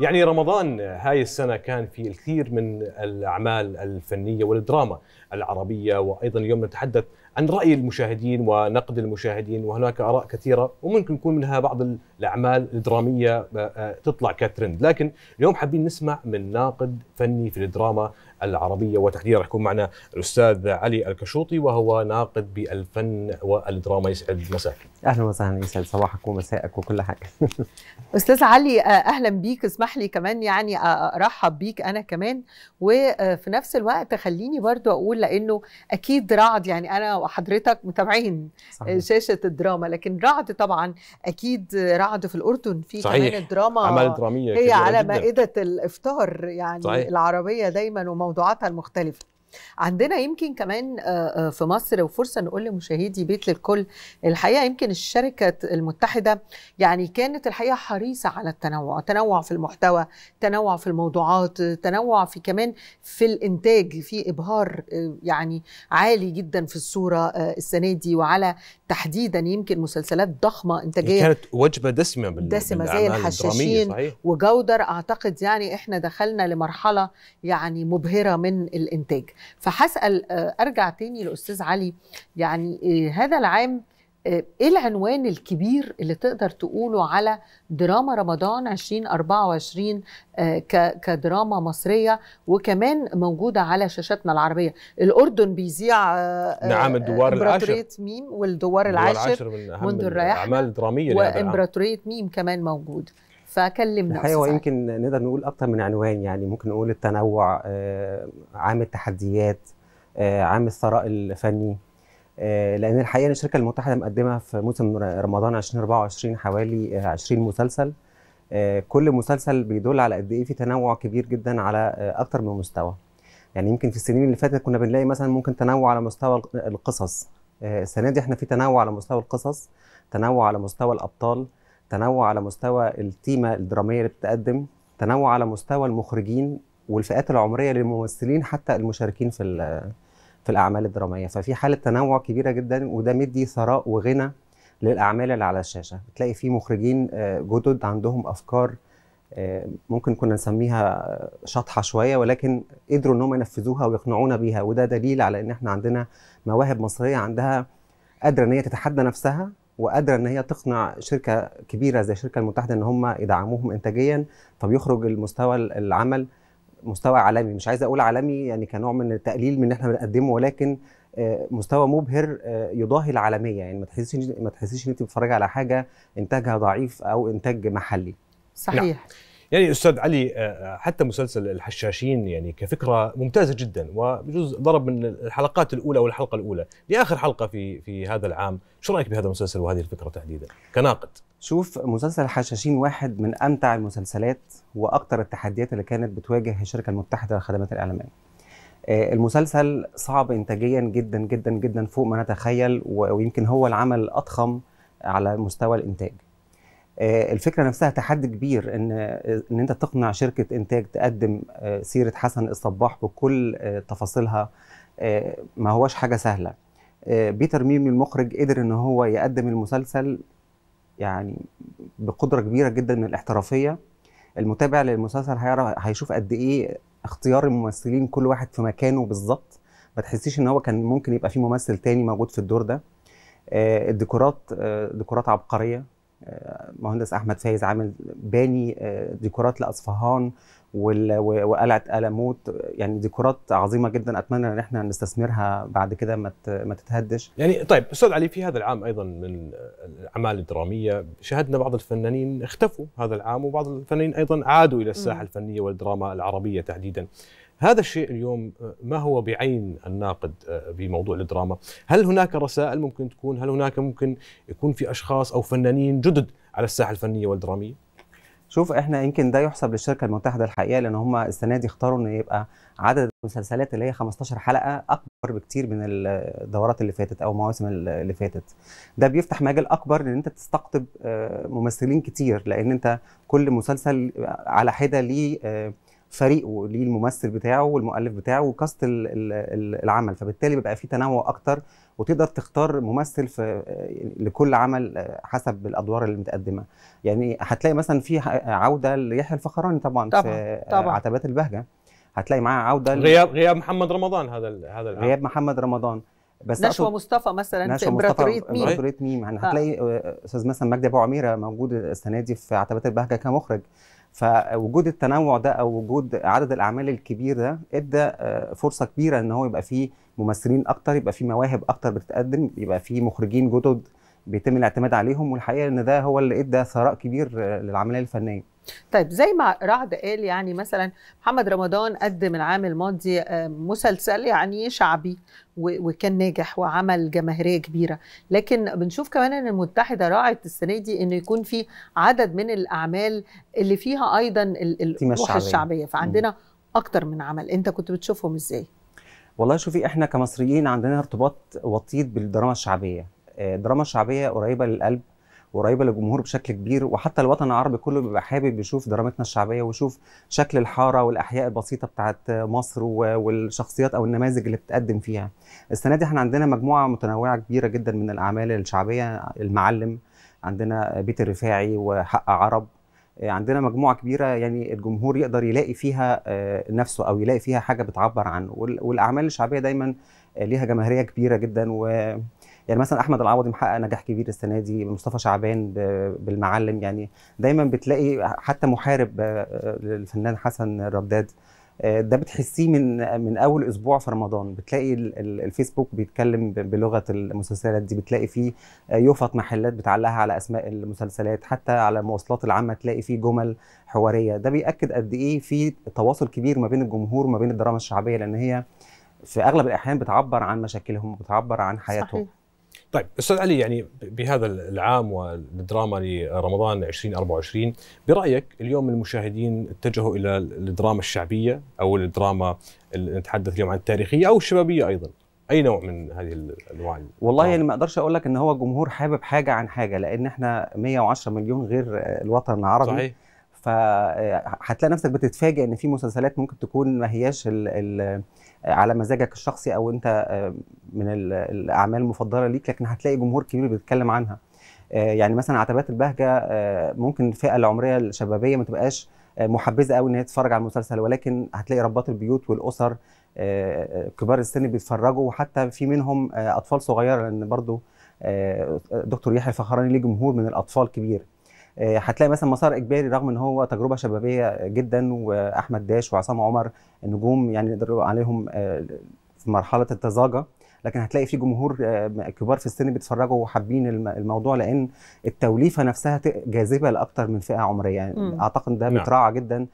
يعني رمضان هاي السنة كان في الكثير من الأعمال الفنية والدراما العربية وأيضا اليوم نتحدث عن راي المشاهدين ونقد المشاهدين وهناك اراء كثيره وممكن يكون منها بعض الاعمال الدراميه آه، آه، تطلع كترند لكن اليوم حابين نسمع من ناقد فني في الدراما العربيه وتحديدا راح يكون معنا الاستاذ علي الكشوطي وهو ناقد بالفن والدراما يسعد مساك اهلا وسهلا يسعد صباحك ومساءك وكل حاجه استاذ علي آه، اهلا بيك اسمح لي كمان يعني ارحب بيك انا كمان وفي نفس الوقت خليني برضو اقول لانه اكيد رعد يعني انا وحضرتك متابعين صحيح. شاشه الدراما لكن رعد طبعا اكيد رعد في الاردن في صحيح. كمان الدراما اعمال دراميه هي على جداً. مائده الافطار يعني صحيح. العربيه دايما وموضوعاتها المختلفه عندنا يمكن كمان آه، آه، في مصر وفرصة نقول لمشاهدي بيت للكل الحقيقة يمكن الشركة المتحدة يعني كانت الحقيقة حريصة على التنوع تنوع في المحتوى تنوع في الموضوعات تنوع في كمان في الإنتاج في إبهار آه، يعني عالي جدا في الصورة السنة دي وعلى تحديدا يمكن مسلسلات ضخمه انتاجيه كانت وجبه دسمه بال... دسمه زي الحشاشين وجودر اعتقد يعني احنا دخلنا لمرحله يعني مبهره من الانتاج فحسال آه، ارجع تاني لاستاذ علي يعني آه، هذا العام آه، ايه العنوان الكبير اللي تقدر تقوله على دراما رمضان 2024 آه، كدراما مصريه وكمان موجوده على شاشاتنا العربيه الاردن بيذيع آه، نعم الدوار امبراطوريه ميم والدوار العاشر من منذ الرياح اعمال دراميه وامبراطوريه ميم كمان موجود فكلمنا الحقيقه يمكن نقدر نقول اكتر من عنوان يعني ممكن نقول التنوع عام التحديات عام الثراء الفني آه، لان الحقيقه الشركه المتحده مقدمه في موسم رمضان 2024 حوالي 20 آه، مسلسل آه، كل مسلسل بيدل على قد ايه في تنوع كبير جدا على اكتر من مستوى يعني يمكن في السنين اللي فاتت كنا بنلاقي مثلا ممكن تنوع على مستوى القصص السنه دي احنا في تنوع على مستوى القصص تنوع على مستوى الابطال تنوع على مستوى التيمه الدراميه اللي بتقدم تنوع على مستوى المخرجين والفئات العمريه للممثلين حتى المشاركين في في الاعمال الدراميه ففي حاله تنوع كبيره جدا وده مدي ثراء وغنى للاعمال اللي على الشاشه بتلاقي في مخرجين آه، جدد عندهم افكار آه، ممكن كنا نسميها شطحه شويه ولكن قدروا انهم ينفذوها ويقنعونا بيها وده دليل على ان احنا عندنا مواهب مصريه عندها قادره ان هي تتحدى نفسها وقادره ان هي تقنع شركه كبيره زي الشركه المتحده ان هم يدعموهم انتاجيا فبيخرج المستوى العمل مستوى عالمي مش عايز اقول عالمي يعني كنوع من التقليل من اللي احنا بنقدمه ولكن آه، مستوى مبهر آه، يضاهي العالميه يعني ما تحسيش ما تحسيش ان انت بتتفرجي على حاجه انتاجها ضعيف او انتاج محلي صحيح نعم. يعني استاذ علي آه، حتى مسلسل الحشاشين يعني كفكره ممتازه جدا وبجوز ضرب من الحلقات الاولى والحلقه الاولى لاخر حلقه في في هذا العام شو رايك بهذا المسلسل وهذه الفكره تحديدا كناقد شوف مسلسل حشاشين واحد من امتع المسلسلات واكثر التحديات اللي كانت بتواجه الشركه المتحده للخدمات الاعلاميه آه، المسلسل صعب انتاجيا جدا جدا جدا فوق ما نتخيل ويمكن هو العمل الاضخم على مستوى الانتاج آه، الفكره نفسها تحدي كبير ان ان انت تقنع شركه انتاج تقدم آه، سيره حسن الصباح بكل تفاصيلها ما هوش حاجه سهله بيتر ميمي المخرج قدر ان هو يقدم المسلسل يعني بقدره كبيره جدا من الاحترافيه المتابع للمسلسل هيعرف هيشوف قد ايه اختيار الممثلين كل واحد في مكانه بالظبط ما تحسيش ان هو كان ممكن يبقى في ممثل تاني موجود في الدور ده آه، الديكورات آه، ديكورات عبقريه مهندس احمد فايز عامل باني آه، ديكورات لاصفهان وقلعه الموت يعني ديكورات عظيمه جدا اتمنى ان احنا نستثمرها بعد كده ما تتهدش يعني طيب استاذ علي في هذا العام ايضا من الاعمال الدراميه شاهدنا بعض الفنانين اختفوا هذا العام وبعض الفنانين ايضا عادوا الى الساحه الفنيه والدراما العربيه تحديدا هذا الشيء اليوم آه، ما هو بعين الناقد بموضوع آه، الدراما هل هناك رسائل ممكن تكون هل هناك ممكن يكون في أشخاص أو فنانين جدد على الساحة الفنية والدرامية شوف احنا يمكن ده يحسب للشركه المتحده الحقيقه لان هم السنه دي اختاروا ان يبقى عدد المسلسلات اللي هي 15 حلقه اكبر بكتير من الدورات اللي فاتت او المواسم اللي فاتت ده بيفتح مجال اكبر لان انت تستقطب آه، ممثلين كتير لان انت كل مسلسل على حده ليه فريقه ليه الممثل بتاعه والمؤلف بتاعه وكاست العمل فبالتالي بيبقى في تنوع اكتر وتقدر تختار ممثل في لكل عمل حسب الادوار اللي متقدمه يعني هتلاقي مثلا في عوده ليحيى الفخراني طبعا, طبعا في طبعا. عتبات البهجه هتلاقي معاه عوده غياب غياب محمد رمضان هذا هذا العام. غياب محمد رمضان بس نشوى مصطفى مثلا نشوى في امبراطوريه ميم امبراطوريه ميم يعني آه. هتلاقي استاذ مثلا مجدي ابو عميره موجود السنه دي في عتبات البهجه كمخرج فوجود التنوع ده او وجود عدد الاعمال الكبير ده ادى آه، فرصه كبيره ان هو يبقى فيه ممثلين اكتر يبقى فيه مواهب اكتر بتتقدم يبقى فيه مخرجين جدد بيتم الاعتماد عليهم والحقيقه ان ده هو اللي ادى ثراء كبير للعمليه الفنيه طيب زي ما رعد قال يعني مثلا محمد رمضان قدم العام الماضي آه، مسلسل يعني شعبي وكان ناجح وعمل جماهيريه كبيره لكن بنشوف كمان ان المتحده راعت السنه دي انه يكون في عدد من الاعمال اللي فيها ايضا الروح الشعبيه فعندنا اكتر من عمل انت كنت بتشوفهم ازاي والله شوفي احنا كمصريين عندنا ارتباط وطيد بالدراما الشعبيه آه، دراما شعبيه قريبه للقلب قريبه للجمهور بشكل كبير وحتى الوطن العربي كله بيبقى حابب يشوف درامتنا الشعبيه ويشوف شكل الحاره والاحياء البسيطه بتاعت مصر والشخصيات او النماذج اللي بتقدم فيها. السنه دي احنا عندنا مجموعه متنوعه كبيره جدا من الاعمال الشعبيه المعلم عندنا بيت الرفاعي وحق عرب آه، عندنا مجموعه كبيره يعني الجمهور يقدر يلاقي فيها آه، نفسه او يلاقي فيها حاجه بتعبر عنه والاعمال الشعبيه دايما ليها جماهيريه كبيره جدا و يعني مثلا احمد العوضي محقق نجاح كبير السنه دي مصطفى شعبان بالمعلم يعني دايما بتلاقي حتى محارب آه، آه، للفنان حسن رداد آه، ده بتحسيه من من اول اسبوع في رمضان بتلاقي الفيسبوك بيتكلم بلغه المسلسلات دي بتلاقي فيه يفط محلات بتعلقها على اسماء المسلسلات حتى على المواصلات العامه تلاقي فيه جمل حواريه ده بياكد قد ايه في تواصل كبير ما بين الجمهور وما بين الدراما الشعبيه لان هي في اغلب الاحيان بتعبر عن مشاكلهم وبتعبر عن حياتهم صحيح. طيب استاذ علي يعني بهذا العام والدراما لرمضان 2024 برايك اليوم المشاهدين اتجهوا الى الدراما الشعبيه او الدراما اللي نتحدث اليوم عن التاريخيه او الشبابيه ايضا اي نوع من هذه الانواع والله يعني ما اقدرش اقول لك ان هو جمهور حابب حاجه عن حاجه لان احنا 110 مليون غير الوطن العربي صحيح فهتلاقي آه، نفسك بتتفاجئ ان في مسلسلات ممكن تكون ما هياش على مزاجك الشخصي او انت آه، من الاعمال المفضله ليك لكن هتلاقي جمهور كبير بيتكلم عنها آه، يعني مثلا عتبات البهجه آه، ممكن الفئه العمريه الشبابيه ما تبقاش محبذه قوي ان هي تتفرج على المسلسل ولكن هتلاقي ربات البيوت والاسر كبار السن بيتفرجوا وحتى في منهم اطفال صغيره لان برضو دكتور يحيى الفخراني ليه جمهور من الاطفال كبير آه، هتلاقي مثلا مسار اجباري رغم ان هو تجربه شبابيه جدا واحمد داش وعصام عمر نجوم يعني نقدر عليهم آه، في مرحله الطازجه لكن هتلاقي في جمهور آه، كبار في السن بيتفرجوا وحابين الموضوع لان التوليفه نفسها جاذبه لاكثر من فئه عمريه يعني اعتقد ده نعم. بيتراعى جدا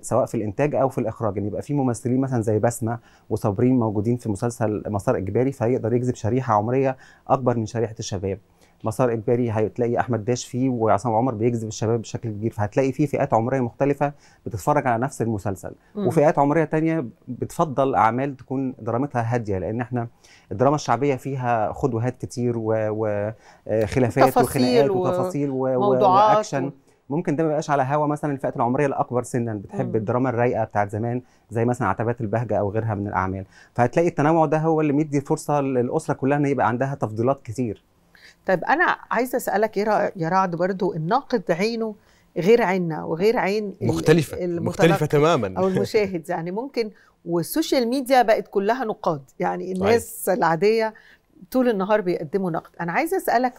سواء في الانتاج او في الاخراج ان يعني يبقى في ممثلين مثلا زي بسمه وصابرين موجودين في مسلسل مسار اجباري فيقدر يجذب شريحه عمريه اكبر من شريحه الشباب مسار اجباري هتلاقي احمد داش فيه وعصام عمر بيجذب الشباب بشكل كبير فهتلاقي فيه فئات عمريه مختلفه بتتفرج على نفس المسلسل مم. وفئات عمريه تانية بتفضل اعمال تكون درامتها هاديه لان احنا الدراما الشعبيه فيها خد وهات كتير وخلافات آه، وخناقات وتفاصيل واكشن و... ممكن ده ما يبقاش على هوا مثلا الفئات العمريه الاكبر سنا بتحب مم. الدراما الرايقه بتاعت زمان زي مثلا عتبات البهجه او غيرها من الاعمال فهتلاقي التنوع ده هو اللي مدي فرصه للاسره كلها ان يبقى عندها تفضيلات كتير طيب انا عايزه اسالك ايه يا رعد برضو الناقد عينه غير عيننا وغير عين مختلفة مختلفة تماما أو المشاهد يعني ممكن والسوشيال ميديا بقت كلها نقاد يعني الناس طيب. العادية طول النهار بيقدموا نقد أنا عايزة أسألك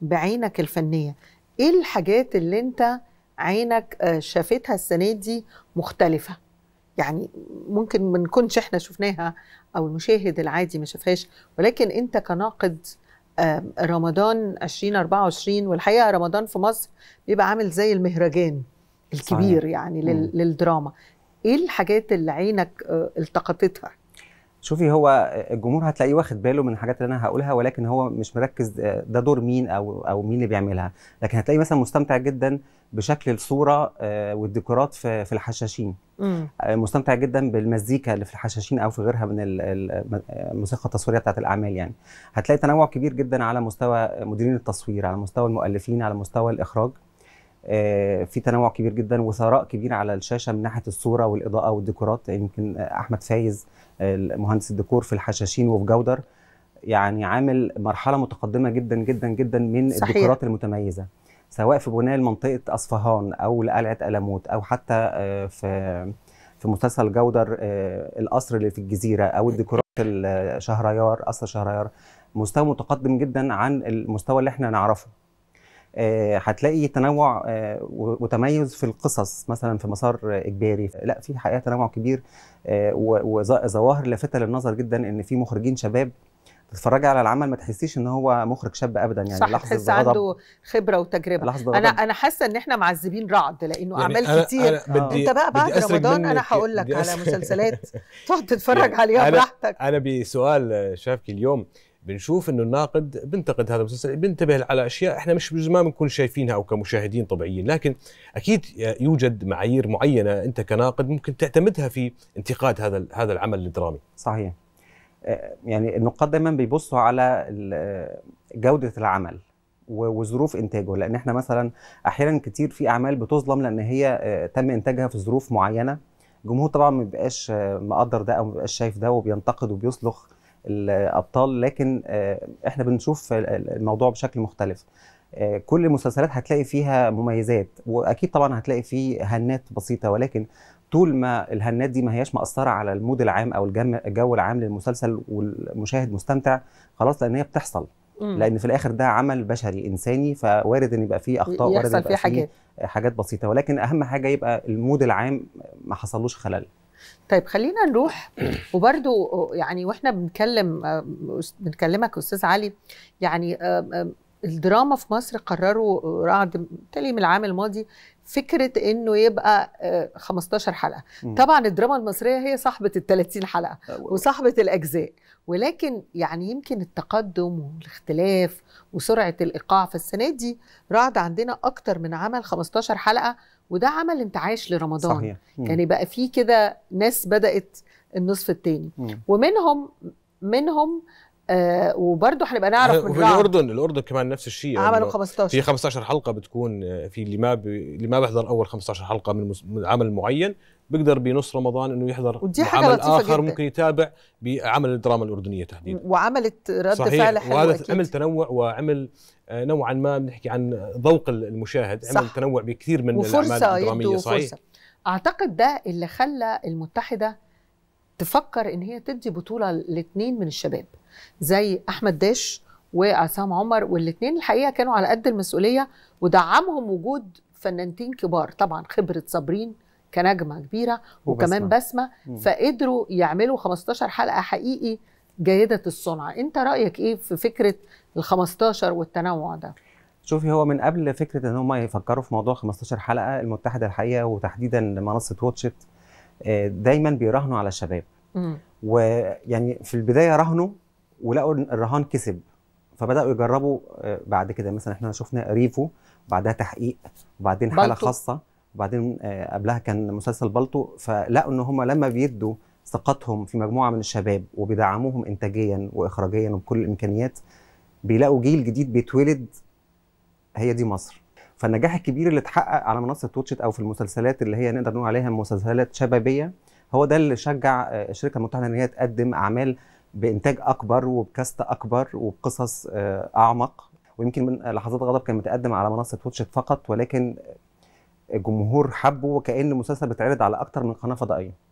بعينك الفنية إيه الحاجات اللي أنت عينك آه، شافتها السنة دي مختلفة يعني ممكن ما نكونش احنا شفناها أو المشاهد العادي ما شافهاش ولكن أنت كناقد رمضان 2024 والحقيقه رمضان في مصر بيبقى عامل زي المهرجان الكبير صحيح. يعني لل... للدراما ايه الحاجات اللي عينك آه، التقطتها شوفي هو الجمهور هتلاقيه واخد باله من الحاجات اللي انا هقولها ولكن هو مش مركز آه، ده دور مين او او مين اللي بيعملها لكن هتلاقي مثلا مستمتع جدا بشكل الصوره آه، والديكورات في الحشاشين مم. آه، مستمتع جدا بالمزيكا اللي في الحشاشين او في غيرها من الموسيقى آه، التصويريه بتاعت الاعمال يعني هتلاقي تنوع كبير جدا على مستوى مديرين التصوير على مستوى المؤلفين على مستوى الاخراج في تنوع كبير جدا وثراء كبير على الشاشه من ناحيه الصوره والاضاءه والديكورات يمكن احمد فايز مهندس الديكور في الحشاشين وفي جودر يعني عامل مرحله متقدمه جدا جدا جدا من الديكورات المتميزه سواء في بناء منطقه اصفهان او لقلعه ألموت او حتى آه، في في مسلسل جودر آه، القصر اللي في الجزيره او الديكورات آه، شهريار قصر شهريار مستوى متقدم جدا عن المستوى اللي احنا نعرفه هتلاقي تنوع وتميز في القصص مثلا في مسار اجباري لا في حقيقه تنوع كبير وظواهر لافته للنظر جدا ان في مخرجين شباب تتفرجي على العمل ما تحسيش ان هو مخرج شاب ابدا يعني صح لحظه تحس عنده خبره وتجربه لحظة انا انا حاسه ان احنا معذبين رعد لانه يعني اعمال أنا كتير أنا بدي انت بقى بعد رمضان انا هقول لك على مسلسلات تقعد تتفرج يعني عليها براحتك انا بسؤال شافكي اليوم بنشوف انه الناقد بنتقد هذا المسلسل بنتبه على اشياء احنا مش ما بنكون شايفينها او كمشاهدين طبيعيين لكن اكيد يوجد معايير معينه انت كناقد ممكن تعتمدها في انتقاد هذا هذا العمل الدرامي صحيح آه، يعني النقاد دايما بيبصوا على آه، جوده العمل وظروف انتاجه لان احنا مثلا احيانا كتير في اعمال بتظلم لان هي آه، تم انتاجها في ظروف معينه الجمهور طبعا ما بيبقاش مقدر ده او ما بيبقاش شايف ده وبينتقد وبيصلخ الابطال لكن احنا بنشوف الموضوع بشكل مختلف كل المسلسلات هتلاقي فيها مميزات واكيد طبعا هتلاقي فيه هنات بسيطه ولكن طول ما الهنات دي ما هياش مأثرة على المود العام أو الجو العام للمسلسل والمشاهد مستمتع خلاص لأن هي بتحصل مم. لأن في الآخر ده عمل بشري إنساني فوارد إن يبقى فيه أخطاء وارد يحصل فيه حاجات حاجات بسيطة ولكن أهم حاجة يبقى المود العام ما حصلوش خلل طيب خلينا نروح وبرده يعني واحنا بنتكلم بنكلمك استاذ علي يعني الدراما في مصر قرروا رعد تقريبا العام الماضي فكره انه يبقى 15 آه، حلقه مم. طبعا الدراما المصريه هي صاحبه ال 30 حلقه آه، وصاحبه الاجزاء ولكن يعني يمكن التقدم والاختلاف وسرعه الايقاع فالسنه دي رعد عندنا اكتر من عمل 15 حلقه وده عمل انتعاش لرمضان صحيح. يعني بقى فيه كده ناس بدات النصف الثاني ومنهم منهم آه وبرضه هنبقى نعرف من في الاردن الاردن كمان نفس الشيء يعني. عملوا 15 في 15 حلقه بتكون آه، في اللي ما ب... اللي ما بيحضر اول 15 حلقه من, مس... من عمل معين بيقدر بنص رمضان انه يحضر ودي حاجة عمل اخر جدا. ممكن يتابع بعمل الدراما الاردنيه تحديدا وعملت رد صحيح. فعل حلو وهذا أكيد. عمل تنوع وعمل آه، نوعا ما بنحكي عن ذوق المشاهد صح. عمل تنوع بكثير من الاعمال الدراميه صحيح وفرصة. اعتقد ده اللي خلى المتحده تفكر ان هي تدي بطوله لاثنين من الشباب زي احمد داش وعصام عمر والاثنين الحقيقه كانوا على قد المسؤوليه ودعمهم وجود فنانتين كبار طبعا خبره صابرين كنجمه كبيره وكمان بسمه فقدروا يعملوا 15 حلقه حقيقي جيده الصنع انت رايك ايه في فكره ال15 والتنوع ده شوفي هو من قبل فكره ان هم يفكروا في موضوع 15 حلقه المتحده الحقيقه وتحديدا منصه واتشت دايما بيراهنوا على الشباب ويعني في البدايه راهنوا ولقوا الرهان كسب فبداوا يجربوا آه، بعد كده مثلا احنا شفنا ريفو بعدها تحقيق وبعدين حاله بلتو. خاصه وبعدين آه، قبلها كان مسلسل بلطو فلقوا ان هم لما بيدوا ثقتهم في مجموعه من الشباب وبيدعموهم انتاجيا واخراجيا وبكل الامكانيات بيلاقوا جيل جديد بيتولد هي دي مصر فالنجاح الكبير اللي اتحقق على منصه واتشت او في المسلسلات اللي هي نقدر نقول عليها مسلسلات شبابيه هو ده اللي شجع آه، الشركه المتحده ان هي تقدم اعمال بانتاج اكبر وبكاست اكبر وبقصص آه، اعمق ويمكن من لحظات غضب كان متقدم على منصه واتشت فقط ولكن الجمهور حبه وكان مسلسل بيتعرض على اكتر من قناه فضائيه